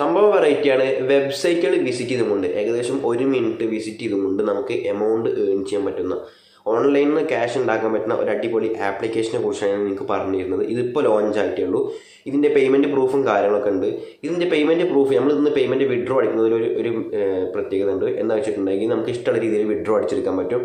സംഭവം വെറൈറ്റിയാണ് വെബ്സൈറ്റുകൾ വിസിറ്റ് ചെയ്തുമുണ്ട് ഏകദേശം ഒരു മിനിറ്റ് വിസിറ്റ് ചെയ്തുകൊണ്ട് നമുക്ക് എമൗണ്ട് ഏൺ ചെയ്യാൻ പറ്റുന്ന ഓൺലൈനിൽ നിന്ന് ക്യാഷ് ഉണ്ടാക്കാൻ പറ്റുന്ന ഒരു അടിപൊളി ആപ്ലിക്കേഷനെ കുറിച്ചാണ് ഞാൻ നിങ്ങൾക്ക് പറഞ്ഞിരുന്നത് ഇതിപ്പോൾ ലോഞ്ച് ആയിട്ടേ ഉള്ളൂ ഇതിൻ്റെ പേയ്മെൻറ്റ് പ്രൂഫും കാര്യങ്ങളൊക്കെ ഉണ്ട് ഇതിൻ്റെ പേയ്മെൻറ്റ് പ്രൂഫ് നമ്മൾ ഇന്ന് പേയ്മെൻറ്റ് വിഡ്രോ അടിക്കുന്നതിൽ ഒരു ഒരു പ്രത്യേകത ഉണ്ട് എന്താ വെച്ചിട്ടുണ്ടെങ്കിൽ നമുക്ക് ഇഷ്ടമുള്ള രീതിയിൽ വിഡ്രോ അടിച്ചെടുക്കാൻ പറ്റും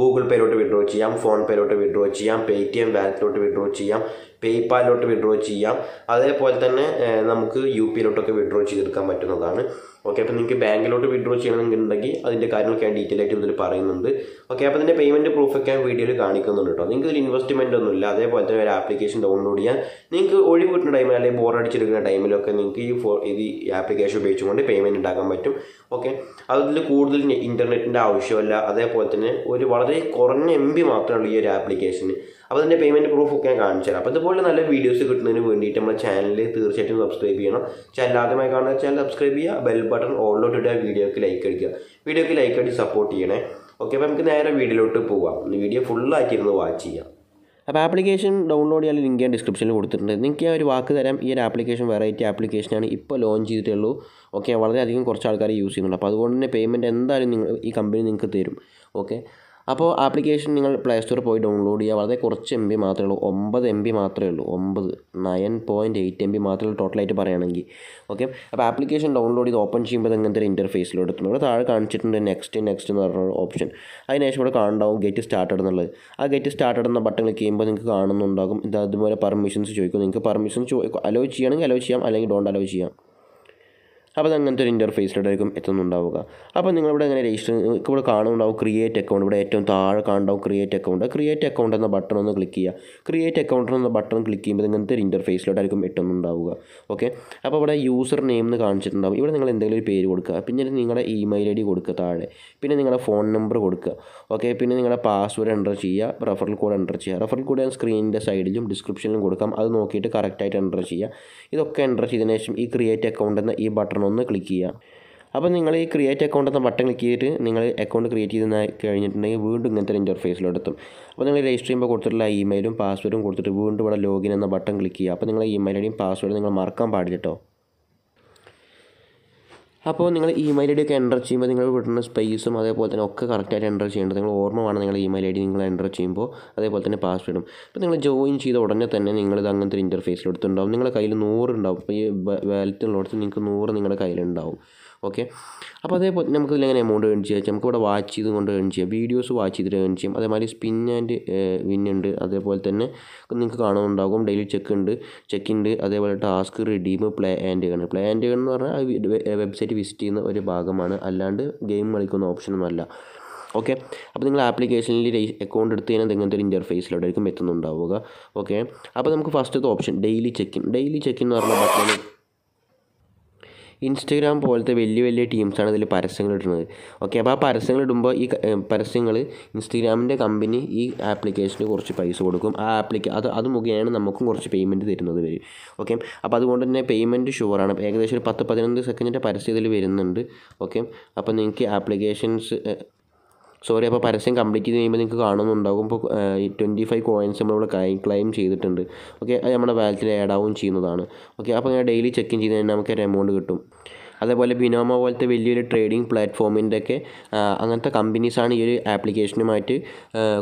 ഗൂഗിൾ പേയിലോട്ട് വിഡ്രോ ചെയ്യാം ഫോൺ പേയിലോട്ട് വിഡ്രോ ചെയ്യാം പേ ടി എം വാലറ്റിലോട്ട് വിഡ്രോ ചെയ്യാം പേയ്പാലിലോട്ട് വിഡ്രോ ചെയ്യാം അതേപോലെ തന്നെ നമുക്ക് യു ഐയിലോട്ടൊക്കെ വിഡ്രോ ചെയ്തെടുക്കാൻ പറ്റുന്നതാണ് ഓക്കെ അപ്പോൾ നിങ്ങൾക്ക് ബാങ്കിലോട്ട് വിഡ്രോ ചെയ്യണമെന്നുണ്ടെങ്കിൽ അതിൻ്റെ കാര്യങ്ങളൊക്കെ ഞാൻ ഡീറ്റെയിൽ ആയിട്ട് ഇതിൽ പറയുന്നുണ്ട് ഓക്കെ അപ്പോൾ അതിൻ്റെ പേയ്മെൻറ്റ് പ്രൂഫൊക്കെ ഞാൻ വീഡിയോയിൽ കാണിക്കുന്നുണ്ട് കേട്ടോ നിങ്ങൾക്ക് ഒരു ഇൻവെസ്റ്റ്മെൻ്റ് ഒന്നുമില്ല അതേപോലെ തന്നെ ഒരു ആപ്ലിക്കേഷൻ ഡൗൺലോഡ് ചെയ്യാൻ നിങ്ങൾക്ക് ഒഴിവ് കിട്ടുന്ന ടൈമിൽ അല്ലെങ്കിൽ ബോർ അടിച്ചെടുക്കുന്ന ടൈമിലൊക്കെ നിങ്ങൾക്ക് ഈ ഫോ ഇത് ആപ്ലിക്കേഷൻ ഉപയോഗിച്ചുകൊണ്ട് പേയ്മെൻറ്റ് ഉണ്ടാക്കാൻ പറ്റും ഓക്കെ അതിൽ കൂടുതൽ ഇൻ്റർനെറ്റിൻ്റെ ആവശ്യമില്ല അതേപോലെ തന്നെ ഒരു വളരെ കുറഞ്ഞ എം ബി ഉള്ളൂ ഈ ഒരു ആപ്ലിക്കേഷന് അപ്പോൾ അതിൻ്റെ പേയ്മെൻറ്റ് പ്രൂഫൊക്കെ ഞാൻ കാണിച്ചു തരാം അപ്പോൾ ഇതുപോലെ നല്ല വീഡിയോസ് കിട്ടുന്നതിന് വേണ്ടിയിട്ട് നമ്മുടെ ചാനൽ തീർച്ചയായിട്ടും സബ്സ്ക്രൈബ് ചെയ്യണം ചാനൽ ആദ്യമായി കാണുന്ന ചാനൽ സബ്സ്ക്രൈബ് ചെയ്യുക ബെൽ ബട്ടൺ ഓളിലോട്ട് ഇട്ട് വീഡിയോക്ക് ലൈക്ക് അടിക്കുക വീഡിയോക്ക് ലൈക്ക് അടിച്ച് സപ്പോർട്ട് ചെയ്യണേ ഓക്കെ അപ്പോൾ നമുക്ക് നേരെ വീഡിയോയിലോട്ട് പോവാം വീഡിയോ ഫുള്ളായിട്ടിരുന്ന് വാച്ച് ചെയ്യാം അപ്പോൾ ആപ്ലിക്കേഷൻ ഡൗൺലോഡ് ചെയ്യാൻ ലിങ്ക് ഞാൻ ഡിസ്ക്രിപ്ഷനിൽ കൊടുത്തിട്ടുണ്ട് നിങ്ങൾക്ക് ഞാൻ ഒരു വാക്ക് തരാം ഈ ഒരു ആപ്ലിക്കേഷൻ വെറൈറ്റി ആപ്ലിക്കേഷനാണ് ഇപ്പോൾ ലോഞ്ച് ചെയ്തിട്ടുള്ളൂ ഓക്കെ വളരെയധികം കുറച്ച് ആൾക്കാർ യൂസ് ചെയ്യുന്നുണ്ട് അപ്പോൾ അതുകൊണ്ട് തന്നെ പേയ്മെൻറ്റ് എന്തായാലും നിങ്ങൾ ഈ കമ്പനി നിങ്ങൾക്ക് തരും ഓക്കെ അപ്പോൾ ആപ്ലിക്കേഷൻ നിങ്ങൾ പ്ലേ സ്റ്റോർ പോയി ഡൗൺലോഡ് ചെയ്യുക വളരെ കുറച്ച് എം ബി മാത്രമേ ഉള്ളൂ ഒമ്പത് എം ബി മാത്രമേ ഉള്ളൂ ഒമ്പത് nine point eight M B മാത്രമേ ഉള്ളൂ ടോട്ടലായിട്ട് പറയുകയാണെങ്കിൽ ഓക്കെ അപ്പോൾ ആപ്ലിക്കേഷൻ ഡൗൺലോഡ് ചെയ്ത് ഓപ്പൺ ചെയ്യുമ്പോൾ ഇങ്ങനത്തെ ഒരു ഇൻ്റർഫേസിലോട്ട് എത്തുന്നു ഇവിടെ താഴെ കാണിച്ചിട്ടുണ്ട് നെക്സ്റ്റ് നെക്സ്റ്റ് എന്ന് പറഞ്ഞ ഓപ്ഷൻ അതിനുശേഷം ഇവിടെ കാണുണ്ടാവും ഗെറ്റ് സ്റ്റാർട്ടഡ് എന്നുള്ളത് ആ ഗെറ്റ് സ്റ്റാർട്ടഡ് എന്ന ബട്ടൺ ക്ലിക്ക് ചെയ്യുമ്പോൾ നിങ്ങൾക്ക് കാണുന്നുണ്ടാകും ഇത് അതുപോലെ പെർമിഷൻസ് ചോദിക്കും നിങ്ങൾക്ക് പെർമിഷൻ ചോദിക്കും അലോ ചെയ്യണമെങ്കിൽ അലോ ചെയ്യാം അല്ലെങ്കിൽ ഡോണ്ട് അലോ ചെയ്യാം അപ്പോൾ അത് അങ്ങനത്തെ ഒരു ഇൻ്റർഫേസിലായിരിക്കും എത്തുന്നുണ്ടാവുക അപ്പോൾ നിങ്ങളിവിടെ അങ്ങനെ രജിസ്റ്റർ ഇവിടെ കാണുന്നുണ്ടാവും ക്രിയേറ്റ് അക്കൗണ്ട് ഇവിടെ ഏറ്റവും താഴെ കാണുണ്ടാവും ക്രിയേറ്റ് അക്കൗണ്ട് ക്രിയേറ്റ് അക്കൗണ്ട് എന്ന ബട്ടൺ ഒന്ന് ക്ലിക്ക് ചെയ്യുക ക്രിയേറ്റ് അക്കൗണ്ട് എന്ന ബട്ടൺ ക്ലിക്ക് ചെയ്യുമ്പോൾ ഇങ്ങനത്തെ ഒരു ഇൻ്റർഫേസിലോട്ടായിരിക്കും എത്തുന്നുണ്ടാവുക ഓക്കെ അപ്പോൾ ഇവിടെ യൂസർ നെയിം എന്ന് കാണിച്ചിട്ടുണ്ടാവും ഇവിടെ നിങ്ങൾ എന്തെങ്കിലും ഒരു പേര് കൊടുക്കുക പിന്നെ നിങ്ങളുടെ ഇമെയിൽ ഐ ഡി കൊടുക്കുക താഴെ പിന്നെ നിങ്ങളുടെ ഫോൺ നമ്പർ കൊടുക്കുക ഓക്കെ പിന്നെ നിങ്ങളുടെ പാസ്വേഡ് എൻ്റർ ചെയ്യുക റെഫറൽ കോഡ് എൻ്റർ ചെയ്യുക റെഫറൽ കോഡ് ഞാൻ സ്ക്രീനിൻ്റെ സൈഡിലും ഡിസ്ക്രിപ്ഷനിലും കൊടുക്കാം അത് നോക്കിയിട്ട് കറക്റ്റായിട്ട് എൻ്റർ ചെയ്യുക ഇതൊക്കെ എൻ്റർ ചെയ്തതിനു ശേഷം ഈ ക്രിയേറ്റ് അക്കൗണ്ട് എന്ന ഈ ബട്ടൺ ഒന്ന് ക്ലിക്ക് ചെയ്യുക അപ്പോൾ നിങ്ങൾ ഈ ക്രിയേറ്റ് അക്കൗണ്ട് എന്ന ബട്ടൺ ക്ലിക്ക് ചെയ്തിട്ട് നിങ്ങൾ അക്കൗണ്ട് ക്രിയേറ്റ് ചെയ്ത് കഴിഞ്ഞിട്ടുണ്ടെങ്കിൽ വീണ്ടും ഇങ്ങനത്തെ ഇൻ്റർഫേസിലോട്ടെത്തും അപ്പോൾ നിങ്ങൾ രജിസ്റ്റർ ചെയ്യുമ്പോൾ കൊടുത്തിട്ടുള്ള ഇമെയിലും പാസ്വേഡും കൊടുത്തിട്ട് വീണ്ടും ഇവിടെ ലോഗിൻ എന്ന ബട്ടൺ ക്ലിക്ക് ചെയ്യുക അപ്പോൾ നിങ്ങളുടെ ഇമെയിൽ ഐ ഡിയും പാസ്വേഡും നിങ്ങൾ മറക്കാൻ പാടില്ല കേട്ടോ അപ്പോൾ നിങ്ങൾ ഇമെയിൽ ഐ ഡി ഒക്കെ എൻ്റർ ചെയ്യുമ്പോൾ നിങ്ങൾ വിടുന്ന സ്പേസും അതേപോലെ തന്നെ ഒക്കെ കറക്റ്റായിട്ട് എൻ്റർ ചെയ്യേണ്ടത് നിങ്ങൾ ഓർമ്മ വേണം നിങ്ങൾ ഇമെയിൽ ഐ ഡി നിങ്ങൾ എൻ്റർ ചെയ്യുമ്പോൾ അതേപോലെ തന്നെ പാസ്വേഡും അപ്പോൾ നിങ്ങൾ ജോയിൻ ചെയ്ത ഉടനെ തന്നെ നിങ്ങൾ ഇത് അങ്ങനത്തെ ഒരു ഇൻ്റർഫേസിൽ എടുത്തുണ്ടാവും നിങ്ങളുടെ കയ്യിൽ നൂറ് ഉണ്ടാവും അപ്പോൾ ഈ വാലറ്റിലുള്ളടത്ത് നിങ്ങൾക്ക് നൂറ് നിങ്ങളുടെ കയ്യിലുണ്ടാവും ഓക്കെ അപ്പോൾ അതേപോലെ നമുക്ക് ഇതിലെങ്ങനെ എമൗണ്ട് ഏൺ ചെയ്യാം ഇവിടെ വാച്ച് ചെയ്ത് കൊണ്ട് ഏൺ ചെയ്യാം വീഡിയോസ് വാച്ച് ചെയ്തിട്ട് ഏൺ ചെയ്യാം അതേമാതിരി സ്പിൻ ആൻഡ് വിൻ ഉണ്ട് അതേപോലെ തന്നെ നിങ്ങൾക്ക് കാണുന്നുണ്ടാകും ഡെയിലി ചെക്ക് ഉണ്ട് ചെക്ക് ഉണ്ട് അതേപോലെ task redeem play and gun play and gun എന്ന് പറഞ്ഞാൽ വെബ്സൈറ്റ് വിസിറ്റ് ചെയ്യുന്ന ഒരു ഭാഗമാണ് അല്ലാണ്ട് ഗെയിം കളിക്കുന്ന അല്ല ഓക്കെ അപ്പോൾ നിങ്ങൾ ആപ്ലിക്കേഷനിൽ അക്കൗണ്ട് എടുത്ത് കഴിഞ്ഞാൽ ഇങ്ങനത്തെ ഒരു ഇൻ്റർഫേസിലോട്ടായിരിക്കും എത്തുന്നുണ്ടാവുക ഓക്കെ അപ്പോൾ നമുക്ക് ഫസ്റ്റത്തെ option daily check in daily check in എന്ന് പറഞ്ഞാൽ ബട്ടൺ ഇൻസ്റ്റഗ്രാം പോലത്തെ വലിയ വലിയ ടീംസാണ് ഇതിൽ പരസ്യങ്ങൾ ഇടുന്നത് ഓക്കെ അപ്പോൾ ആ പരസ്യങ്ങൾ ഇടുമ്പോൾ ഈ പരസ്യങ്ങൾ ഇൻസ്റ്റഗ്രാമിൻ്റെ കമ്പനി ഈ ആപ്ലിക്കേഷന് കുറച്ച് പൈസ കൊടുക്കും ആ ആപ്ലിക്ക അത് അത് മുഖേന നമുക്കും കുറച്ച് പേയ്മെൻറ്റ് തരുന്നത് വരും ഓക്കെ അപ്പോൾ അതുകൊണ്ട് തന്നെ പേയ്മെൻറ്റ് ഷുവറാണ് ഏകദേശം ഒരു പത്ത് പതിനൊന്ന് സെക്കൻഡിൻ്റെ പരസ്യം ഇതിൽ വരുന്നുണ്ട് ഓക്കെ അപ്പോൾ നിങ്ങൾക്ക് ആപ്ലിക്കേഷൻസ് സോറി അപ്പോൾ പരസ്യം കംപ്ലീറ്റ് ചെയ്ത് കഴിയുമ്പോൾ നിങ്ങൾക്ക് കാണുന്നുണ്ടാകും ഇപ്പോൾ ഈ ട്വൻറ്റി ഫൈവ് കോയിൻസ് നമ്മൾ ക്ലൈം ക്ലെയിം ചെയ്തിട്ടുണ്ട് ഓക്കെ അത് നമ്മുടെ വാലറ്റിൽ ആഡ് ആവുകയും ചെയ്യുന്നതാണ് ഓക്കെ അപ്പോൾ ഞാൻ ഡെയിലി ചെക്ക് ചെയ്ത് കഴിഞ്ഞാൽ നമുക്കൊരു എമൗണ്ട് കിട്ടും അതേപോലെ ബിനോമ പോലത്തെ വലിയൊരു ട്രേഡിംഗ് പ്ലാറ്റ്ഫോമിൻ്റെ ഒക്കെ അങ്ങനത്തെ കമ്പനീസാണ് ഈ ഒരു ആപ്ലിക്കേഷനുമായിട്ട്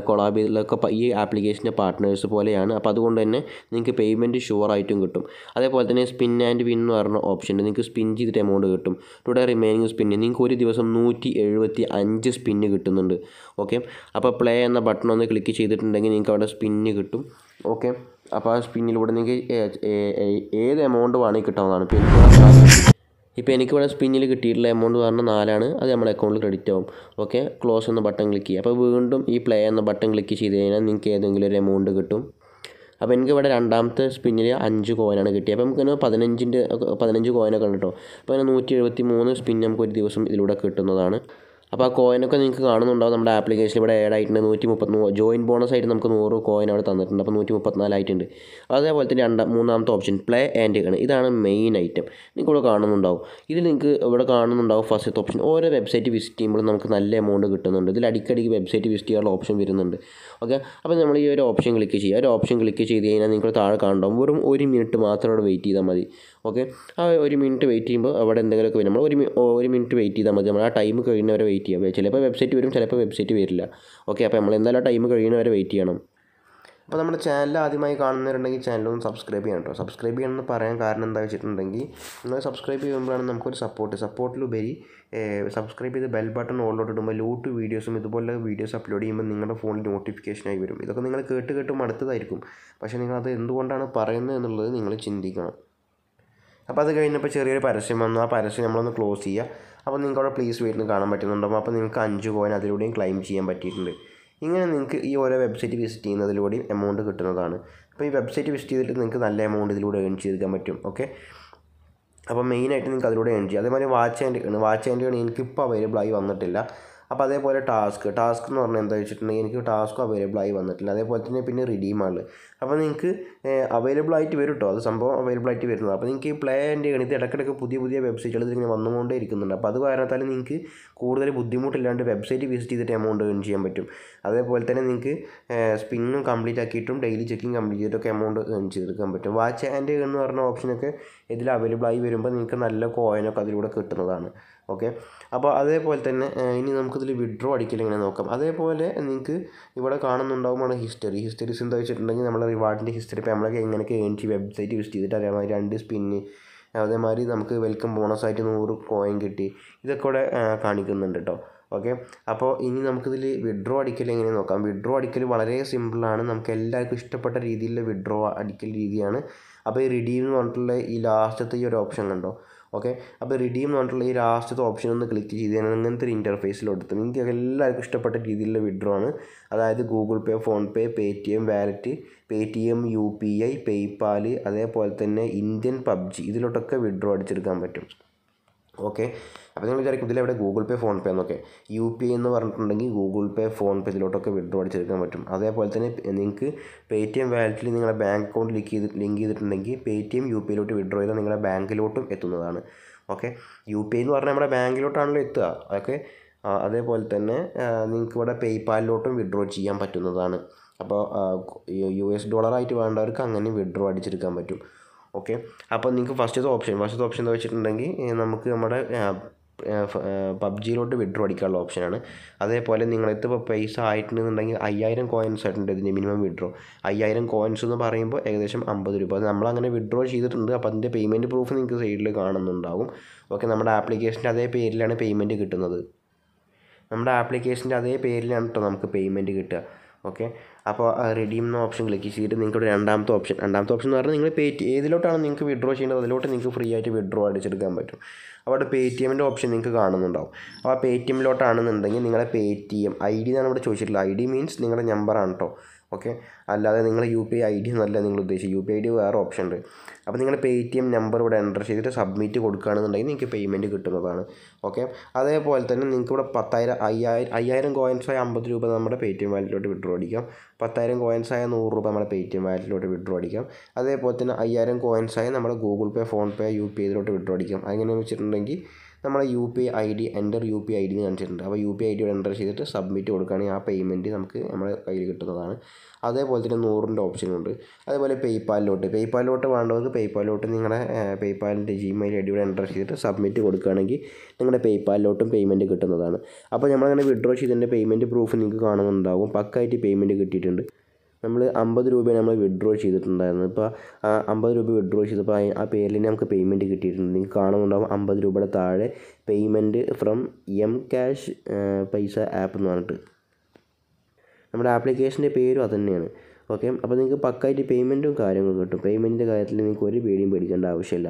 കൊളാബ് ചെയ്തിലൊക്കെ ഈ ആപ്ലിക്കേഷൻ്റെ പാർട്ട്നേഴ്സ് പോലെയാണ് അപ്പോൾ അതുകൊണ്ട് തന്നെ നിങ്ങൾക്ക് പേയ്മെൻറ്റ് ആയിട്ടും കിട്ടും അതേപോലെ തന്നെ സ്പിൻ ആൻഡ് വിൻ എന്ന് പറഞ്ഞ ഓപ്ഷൻ ഉണ്ട് നിങ്ങൾക്ക് സ്പിൻ ചെയ്തിട്ട് എമൗണ്ട് കിട്ടും ടുഡേ റിമൈനിങ് സ്പിൻ നിങ്ങൾക്ക് ഒരു ദിവസം നൂറ്റി എഴുപത്തി അഞ്ച് സ്പിന് കിട്ടുന്നുണ്ട് ഓക്കെ അപ്പോൾ പ്ലേ എന്ന ബട്ടൺ ഒന്ന് ക്ലിക്ക് ചെയ്തിട്ടുണ്ടെങ്കിൽ നിങ്ങൾക്ക് അവിടെ സ്പിന് കിട്ടും ഓക്കെ അപ്പോൾ ആ സ്പിന്നിലൂടെ നിങ്ങൾക്ക് ഏത് എമൗണ്ട് വേണമെങ്കിൽ കിട്ടാവുന്നതാണ് പിന്നെ ഇപ്പോൾ എനിക്ക് എനിക്കിവിടെ സ്പിന്നിൽ കിട്ടിയിട്ടുള്ള എമൗണ്ട് പറഞ്ഞാൽ നാലാണ് അത് നമ്മുടെ അക്കൗണ്ടിൽ ക്രെഡിറ്റ് ആവും ഓക്കെ ക്ലോസ് എന്ന ബട്ടൺ ക്ലിക്ക് ചെയ്യുക അപ്പോൾ വീണ്ടും ഈ പ്ലേ എന്ന ബട്ടൺ ക്ലിക്ക് ചെയ്ത് കഴിഞ്ഞാൽ നിങ്ങൾക്ക് ഏതെങ്കിലും ഒരു എമൗണ്ട് കിട്ടും അപ്പോൾ എനിക്ക് ഇവിടെ രണ്ടാമത്തെ സ്പിന്നിൽ അഞ്ച് കോയിനാണ് കിട്ടിയത് അപ്പോൾ നമുക്കിങ്ങനെ പതിനഞ്ചിൻ്റെ പതിനഞ്ച് കോയിനൊക്കെ ഉണ്ട് കേട്ടോ അപ്പോൾ അങ്ങനെ നൂറ്റി എഴുപത്തി മൂന്ന് സ്പിൻ നമുക്ക് ഒരു ദിവസം ഇതിലൂടെ കിട്ടുന്നതാണ് അപ്പോൾ ആ കോയിനൊക്കെ നിങ്ങൾക്ക് കാണുന്നുണ്ടാവും നമ്മുടെ ആപ്ലിക്കേഷൻ ഇവിടെ ഏഡ് ആയിട്ടുണ്ട് നൂറ്റി മുപ്പത്തി ജോയിൻ ബോണസ് ആയിട്ട് നമുക്ക് നൂറ് കോയിൻ അവിടെ തന്നിട്ടുണ്ട് അപ്പോൾ നൂറ്റി മുപ്പത്തിനാലായിട്ടുണ്ട് അതേപോലെ തന്നെ രണ്ടാം മൂന്നാമത്തെ ഓപ്ഷൻ പ്ലേ ആൻഡ് ആണ് ഇതാണ് മെയിൻ ഐറ്റം നിങ്ങൾക്ക് ഇവിടെ കാണുന്നുണ്ടാവും ഇതിൽ നിങ്ങൾക്ക് ഇവിടെ കാണുന്നുണ്ടാവും ഫസ്റ്റത്തെ ഓപ്ഷൻ ഓരോ വെബ്സൈറ്റ് വിസിറ്റ് ചെയ്യുമ്പോൾ നമുക്ക് നല്ല എമൗണ്ട് കിട്ടുന്നുണ്ട് ഇതിൽ അടിക്കടിക്ക് വെബ്സൈറ്റ് വിസിറ്റ് ചെയ്യാനുള്ള ഓപ്ഷൻ വരുന്നുണ്ട് ഓക്കെ അപ്പോൾ നമ്മൾ ഈ ഒരു ഓപ്ഷൻ ക്ലിക്ക് ചെയ്യുക ഒരു ഓപ്ഷൻ ക്ലിക്ക് ചെയ്ത് കഴിഞ്ഞാൽ നിങ്ങൾ താഴെ കാണുമ്പോൾ വെറും ഒരു മിനിറ്റ് മാത്രം അവിടെ വെയിറ്റ് ചെയ്താൽ മതി ഓക്കെ ആ ഒരു മിനിറ്റ് വെയിറ്റ് ചെയ്യുമ്പോൾ അവിടെ എന്തെങ്കിലുമൊക്കെ വരും നമ്മൾ ഒരു ഒരു മിനിറ്റ് വെയിറ്റ് ചെയ്താൽ മതി നമ്മൾ ആ ടൈം കഴിയുന്നവരെ വെയിറ്റ് ചെയ്യാം ചിലപ്പോൾ വെബ്സൈറ്റ് വരും ചിലപ്പോൾ വെബ്സൈറ്റ് വരില്ല ഓക്കെ അപ്പോൾ നമ്മൾ എന്തായാലും ആ ടൈം കഴിയുന്നവരെ വെയിറ്റ് ചെയ്യണം അപ്പോൾ നമ്മുടെ ചാനൽ ആദ്യമായി കാണുന്നവരുണ്ടെങ്കിൽ ചാനൽ ഒന്ന് സബ്സ്ക്രൈബ് ചെയ്യണം കേട്ടോ സബ്സ്ക്രൈബ് ചെയ്യണമെന്ന് പറയാൻ കാരണം എന്താ വെച്ചിട്ടുണ്ടെങ്കിൽ നിങ്ങൾ സബ്സ്ക്രൈബ് ചെയ്യുമ്പോഴാണ് നമുക്കൊരു സപ്പോർട്ട് സപ്പോർട്ടിലുപരി സബ്സ്ക്രൈബ് ചെയ്ത് ബെൽ ബട്ടൺ ഓൾറെഡി ഇടുമ്പോൾ ലൂട്ട് വീഡിയോസും ഇതുപോലെ വീഡിയോസ് അപ്ലോഡ് ചെയ്യുമ്പോൾ നിങ്ങളുടെ ഫോണിൽ നോട്ടിഫിക്കേഷനായി വരും ഇതൊക്കെ നിങ്ങൾ കേട്ട് കേട്ട് മടുത്തതായിരിക്കും പക്ഷേ നിങ്ങളത് എന്തുകൊണ്ടാണ് പറയുന്നത് എന്നുള്ളത് നിങ്ങൾ ചിന്തിക്കണം അപ്പോൾ അത് കഴിഞ്ഞപ്പോൾ ചെറിയൊരു പരസ്യം വന്നു ആ പരസ്യം നമ്മളൊന്ന് ക്ലോസ് ചെയ്യുക അപ്പോൾ നിങ്ങൾക്ക് അവിടെ പ്ലീസ് വീട്ടിൽ കാണാൻ പറ്റുന്നുണ്ടാകും അപ്പോൾ നിങ്ങൾക്ക് അഞ്ച് പോയിന്റ് അതിലൂടെയും ക്ലെയിം ചെയ്യാൻ പറ്റിയിട്ടുണ്ട് ഇങ്ങനെ നിങ്ങൾക്ക് ഈ ഓരോ വെബ്സൈറ്റ് വിസിറ്റ് ചെയ്യുന്നതിലൂടെയും എമൗണ്ട് കിട്ടുന്നതാണ് അപ്പോൾ ഈ വെബ്സൈറ്റ് വിസിറ്റ് ചെയ്തിട്ട് നിങ്ങൾക്ക് നല്ല എമൗണ്ട് ഇതിലൂടെ ഏൺ ചെയ്തെടുക്കാൻ പറ്റും ഓക്കെ അപ്പോൾ മെയിനായിട്ട് നിങ്ങൾക്ക് അതിലൂടെ ഏൺ ചെയ്യാം അതേമാതിരി വാച്ച് ആൻഡ് വാച്ച് ആൻഡ് എനിക്ക് ഇപ്പോൾ അവൈലബിൾ ആയി വന്നിട്ടില്ല അപ്പോൾ അതേപോലെ ടാസ്ക് ടാസ്ക് എന്ന് പറഞ്ഞാൽ എന്താ വെച്ചിട്ടുണ്ടെങ്കിൽ എനിക്ക് ടാസ്ക് അവൈലബിൾ ആയി വന്നിട്ടില്ല അതേപോലെ തന്നെ പിന്നെ റിഡീമാണ് അപ്പോൾ നിങ്ങൾക്ക് അവൈലബിൾ ആയിട്ട് വരും കേട്ടോ അത് സംഭവം അവൈലബിൾ ആയിട്ട് വരുന്നത് അപ്പോൾ നിങ്ങൾക്ക് ഈ പ്ലേ ആൻഡ് ഗണിത ഇടയ്ക്കിടയ്ക്ക് പുതിയ പുതിയ വെബ്സൈറ്റുകൾ ഇതിങ്ങനെ വന്നുകൊണ്ടേ ഇരിക്കുന്നുണ്ട് അപ്പോൾ അത് കാരണത്താലും നിങ്ങൾക്ക് കൂടുതൽ ബുദ്ധിമുട്ടില്ലാണ്ട് വെബ്സൈറ്റ് വിസിറ്റ് ചെയ്തിട്ട് എമൗണ്ട് ഏൺ ചെയ്യാൻ പറ്റും അതേപോലെ തന്നെ നിങ്ങൾക്ക് സ്പിന്നും കംപ്ലീറ്റ് ആക്കിയിട്ടും ഡെയിലി ചെക്കിങ് കംപ്ലീറ്റ് ചെയ്തിട്ടൊക്കെ എമൗണ്ട് ഏൺ ചെയ്തെടുക്കാൻ പറ്റും വാച്ച് ആൻഡ് എന്ന് പറഞ്ഞ ഓപ്ഷനൊക്കെ ഇതിൽ അവൈലബിൾ ആയി വരുമ്പോൾ നിങ്ങൾക്ക് നല്ല കോയിനൊക്കെ അതിലൂടെ കിട്ടുന്നതാണ് ഓക്കെ അപ്പോൾ അതേപോലെ തന്നെ ഇനി നമുക്കിതിൽ വിഡ്രോ അടിക്കില്ല എങ്ങനെ നോക്കാം അതേപോലെ നിങ്ങൾക്ക് ഇവിടെ കാണുന്നുണ്ടാവുമാണ് നമ്മുടെ ഹിസ്റ്ററി ഹിസ്റ്ററീസ് എന്താ വെച്ചിട്ടുണ്ടെങ്കിൽ നമ്മളെ റിവാർഡിൻ്റെ ഹിസ്റ്ററി ഇപ്പോൾ നമ്മളൊക്കെ എങ്ങനെയൊക്കെ ഏൺ വെബ്സൈറ്റ് യൂസ് ചെയ്തിട്ട് അതേമാതിരി രണ്ട് സ്പിന്ന് അതേമാതിരി നമുക്ക് വെൽക്കം ബോണസായിട്ട് നൂറ് കോയിൻ കിട്ടി ഇതൊക്കെ ഇവിടെ കാണിക്കുന്നുണ്ട് കേട്ടോ ഓക്കെ അപ്പോൾ ഇനി നമുക്കിതിൽ വിഡ്രോ അടിക്കൽ എങ്ങനെ നോക്കാം വിഡ്രോ അടിക്കൽ വളരെ സിമ്പിളാണ് നമുക്ക് എല്ലാവർക്കും ഇഷ്ടപ്പെട്ട രീതിയിലുള്ള വിഡ്രോ അടിക്കൽ രീതിയാണ് അപ്പോൾ ഈ റിഡീം എന്ന് പറഞ്ഞിട്ടുള്ള ഈ ലാസ്റ്റത്തെ ഈ ഒരു ഓപ്ഷൻ കണ്ടോ ഓക്കെ അപ്പോൾ റിഡീം എന്ന് പറഞ്ഞിട്ടുള്ള ഈ ലാസ്റ്റത്തെ ഓപ്ഷൻ ഒന്ന് ക്ലിക്ക് ചെയ്ത് കഴിഞ്ഞാൽ അങ്ങനത്തെ ഒരു ഇൻ്റർഫേസിലെടുത്തു എനിക്ക് എല്ലാവർക്കും ഇഷ്ടപ്പെട്ട രീതിയിലുള്ള വിഡ്രോ ആണ് അതായത് Google Pay PhonePe Paytm wallet Paytm U P I PayPal അതേപോലെ തന്നെ ഇന്ത്യൻ പബ്ജി ഇതിലോട്ടൊക്കെ വിഡ്രോ അടിച്ചെടുക്കാൻ പറ്റും ഓക്കെ അപ്പോൾ നിങ്ങൾ വിചാരിക്കും ഇതിലെവിടെ ഗൂഗിൾ പേ ഫോൺ പേ എന്നൊക്കെ യു പി ഐ എന്ന് പറഞ്ഞിട്ടുണ്ടെങ്കിൽ ഗൂഗിൾ പേ ഫോൺ പേ ഇതിലോട്ടൊക്കെ വിഡ്രോ അടിച്ചെടുക്കാൻ പറ്റും അതേപോലെ തന്നെ നിങ്ങൾക്ക് പേ ടി എം വാലറ്റിൽ നിങ്ങളെ ബാങ്ക് അക്കൗണ്ട് ലിങ്ക് ചെയ്ത് ലിങ്ക് ചെയ്തിട്ടുണ്ടെങ്കിൽ Paytm U P ഐയിലോട്ട് വിഡ്രോ ചെയ്താൽ നിങ്ങളുടെ ബാങ്കിലോട്ടും എത്തുന്നതാണ് ഓക്കെ യു പി ഐ എന്ന് പറഞ്ഞാൽ നമ്മുടെ ബാങ്കിലോട്ടാണല്ലോ എത്തുക ഓക്കെ അതേപോലെ തന്നെ നിങ്ങൾക്ക് ഇവിടെ പേയ്പാലിലോട്ടും വിഡ്രോ ചെയ്യാൻ പറ്റുന്നതാണ് അപ്പോൾ യു എസ് ഡോളറായിട്ട് വേണ്ടവർക്ക് അങ്ങനെ വിഡ്രോ അടിച്ചെടുക്കാൻ പറ്റും ഓക്കെ അപ്പോൾ നിങ്ങൾക്ക് ഫസ്റ്റത്തെ ഓപ്ഷൻ ഫസ്റ്റത്തെ ഓപ്ഷൻ എന്ന് വെച്ചിട്ടുണ്ടെങ്കിൽ നമുക്ക് നമ്മുടെ പബ്ജിയിലോട്ട് വിഡ്രോ അടിക്കാനുള്ള ഓപ്ഷനാണ് അതേപോലെ നിങ്ങളടുത്ത് ഇപ്പോൾ പൈസ ആയിട്ടുണ്ടെന്നുണ്ടെങ്കിൽ അയ്യായിരം കോയിൻസ് ആയിട്ടുണ്ട് ഇതിൻ്റെ മിനിമം വിഡ്രോ അയ്യായിരം കോയിൻസ് എന്ന് പറയുമ്പോൾ ഏകദേശം അമ്പത് രൂപ അത് നമ്മളങ്ങനെ വിഡ്രോ ചെയ്തിട്ടുണ്ട് അപ്പോൾ അതിൻ്റെ പേയ്മെൻറ്റ് പ്രൂഫ് നിങ്ങൾക്ക് സൈഡിൽ കാണുന്നുണ്ടാവും ഓക്കെ നമ്മുടെ ആപ്ലിക്കേഷൻ്റെ അതേ പേരിലാണ് പേയ്മെൻറ്റ് കിട്ടുന്നത് നമ്മുടെ ആപ്ലിക്കേഷൻ്റെ അതേ പേരിലാണ് കേട്ടോ നമുക്ക് പേയ്മെൻറ്റ് കിട്ടുക ഓക്കെ അപ്പോൾ റിഡീം എന്ന ഓപ്ഷൻ ക്ലിക്ക് ചെയ്തിട്ട് നിങ്ങൾക്ക് രണ്ടാമത്തെ ഓപ്ഷൻ രണ്ടാമത്തെ ഓപ്ഷൻ എന്ന് പറഞ്ഞാൽ നിങ്ങൾ പേ ടി ഏതിലോട്ടാണ് നിങ്ങൾക്ക് വിഡ്രോ ചെയ്യേണ്ടത് അതിലോട്ട് നിങ്ങൾക്ക് ഫ്രീ ആയിട്ട് വിഡ്രോ അടിച്ചെടുക്കാൻ പറ്റും അപ്പോൾ അവിടെ പേ ടി എമ്മിൻ്റെ ഓപ്ഷൻ നിങ്ങൾക്ക് കാണുന്നുണ്ടാവും അപ്പോൾ ആ പേ ടി എമ്മിലോട്ടാണെന്നുണ്ടെങ്കിൽ നിങ്ങളുടെ Paytm I D എന്നാണ് ഇവിടെ ചോദിച്ചിട്ടുള്ളത് ഐ ഡി മീൻസ് നിങ്ങളുടെ നമ്പറാണ് കേട്ടോ ഓക്കെ അല്ലാതെ നിങ്ങൾ U P I I D എന്നല്ല നിങ്ങൾ ഉദ്ദേശിച്ചു യു പി ഐ ഡി വേറെ ഓപ്ഷൻ ഉണ്ട് അപ്പോൾ നിങ്ങൾ പേ ടി എം നമ്പർ ഇവിടെ എൻ്റർ ചെയ്തിട്ട് സബ്മിറ്റ് കൊടുക്കുകയാണെന്നുണ്ടെങ്കിൽ നിങ്ങൾക്ക് പേയ്മെൻറ്റ് കിട്ടുന്നതാണ് ഓക്കെ അതേപോലെ തന്നെ നിങ്ങൾക്ക് ഇവിടെ പത്തായിരം അയ്യായിരം അയ്യായിരം ആയ അമ്പത് രൂപ നമ്മുടെ പേ ടി എം വാലറ്റിലോട്ട് വിഡ്രോ അടിക്കാം പത്തായിരം ആയ നൂറ് രൂപ നമ്മുടെ പേ ടി എം വാലറ്റിലോട്ട് വിഡ്രോ അടിക്കാം അതേപോലെ തന്നെ അയ്യായിരം ആയ നമ്മുടെ Google Pay PhonePe U P ഐയിലോട്ട് വിഡ്രോ അടിക്കാം അങ്ങനെ വെച്ചിട്ടുണ്ടെങ്കിൽ നമ്മളെ U P I D enter U P I D എന്ന് കാണിച്ചിട്ടുണ്ട് അപ്പോൾ U P I D enter ചെയ്തിട്ട് സബ്മിറ്റ് കൊടുക്കുകയാണെങ്കിൽ ആ പേയ്മെൻറ്റ് നമുക്ക് നമ്മുടെ കയ്യിൽ കിട്ടുന്നതാണ് അതേപോലെ തന്നെ നൂറിൻ്റെ ഓപ്ഷനുണ്ട് അതേപോലെ പേയ്പാലിലോട്ട് പേയ്പാലിലോട്ട് വേണ്ടവർക്ക് പേയ്പാലിലോട്ട് നിങ്ങളുടെ പേയ്പാലിൻ്റെ ജിമെയിൽ ഐ ഡിയുടെ എൻ്റർ ചെയ്തിട്ട് സബ്മിറ്റ് കൊടുക്കുകയാണെങ്കിൽ നിങ്ങളുടെ പേയ്പാലിലോട്ടും പേയ്മെൻറ്റ് കിട്ടുന്നതാണ് അപ്പോൾ നമ്മളങ്ങനെ വിഡ്രോ ചെയ്തതിൻ്റെ പേയ്മെൻറ്റ് പ്രൂഫ് നിങ്ങൾക്ക് കാണുന്നുണ്ടാകും പക്കായിട്ട് പേയ്മെൻറ്റ് കിട്ടിയിട്ടുണ്ട് നമ്മൾ അമ്പത് രൂപയാണ് നമ്മൾ വിഡ്രോ ചെയ്തിട്ടുണ്ടായിരുന്നത് ഇപ്പോൾ ആ അമ്പത് രൂപ വിഡ്രോ ചെയ്തപ്പോൾ ആ പേരിൽ തന്നെ നമുക്ക് പേയ്മെൻറ്റ് കിട്ടിയിട്ടുണ്ട് നിങ്ങൾക്ക് കാണുന്നുണ്ടാവും അമ്പത് രൂപയുടെ താഴെ പേയ്മെൻറ്റ് ഫ്രം എം ക്യാഷ് പൈസ ആപ്പ് എന്ന് പറഞ്ഞിട്ട് നമ്മുടെ ആപ്ലിക്കേഷൻ്റെ പേരും അതുതന്നെയാണ് ഓക്കെ അപ്പോൾ നിങ്ങൾക്ക് പക്കായിട്ട് പേയ്മെൻറ്റും കാര്യങ്ങളും കിട്ടും പേയ്മെൻറ്റിൻ്റെ കാര്യത്തിൽ നിങ്ങൾക്ക് ഒരു പേടിയും പേടിക്കേണ്ട ആവശ്യമില്ല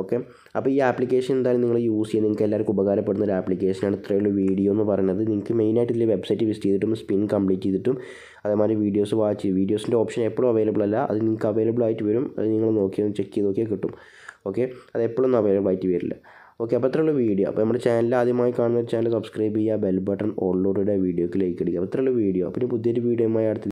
ഓക്കെ അപ്പോൾ ഈ ആപ്ലിക്കേഷൻ എന്തായാലും നിങ്ങൾ യൂസ് ചെയ്യുക നിങ്ങൾക്ക് എല്ലാവർക്കും ഉപകാരപ്പെടുന്ന ഒരു ആപ്ലിക്കേഷനാണ് ഇത്രയുള്ള വീഡിയോ എന്ന് പറയുന്നത് നിങ്ങൾക്ക് മെയിനായിട്ട് ഇതിൽ വെബ്സൈറ്റ് വിസിറ്റ് ചെയ്തിട്ടും സ്പിൻ കംപ്ലീറ്റ് ചെയ്തിട്ടും അതേമാതിരി വീഡിയോസ് വാച്ച് ചെയ്യും വീഡിയോസിൻ്റെ ഓപ്ഷൻ എപ്പോഴും അവൈലബിൾ അല്ല അത് നിങ്ങൾക്ക് അവൈലബിൾ ആയിട്ട് വരും അത് നിങ്ങൾ നോക്കിയാൽ ചെക്ക് ചെയ്ത് നോക്കിയാൽ കിട്ടും ഓക്കെ അത് എപ്പോഴൊന്നും അവൈലബിൾ ആയിട്ട് വരില്ല ഓക്കെ അപ്പോൾ അത്രയുള്ള വീഡിയോ അപ്പോൾ നമ്മുടെ ചാനൽ ആദ്യമായി കാണുന്ന ചാനൽ സബ്സ്ക്രൈബ് ചെയ്യുക ബെൽ ബട്ടൺ ഓളിലൂടെ വീഡിയോക്ക് ലൈക്ക് അടിക്കുക അപ്പോൾ അത്രയുള്ള വീഡിയോ അപ്പോൾ പുതിയൊരു വീഡിയോയുമായി അടുത്ത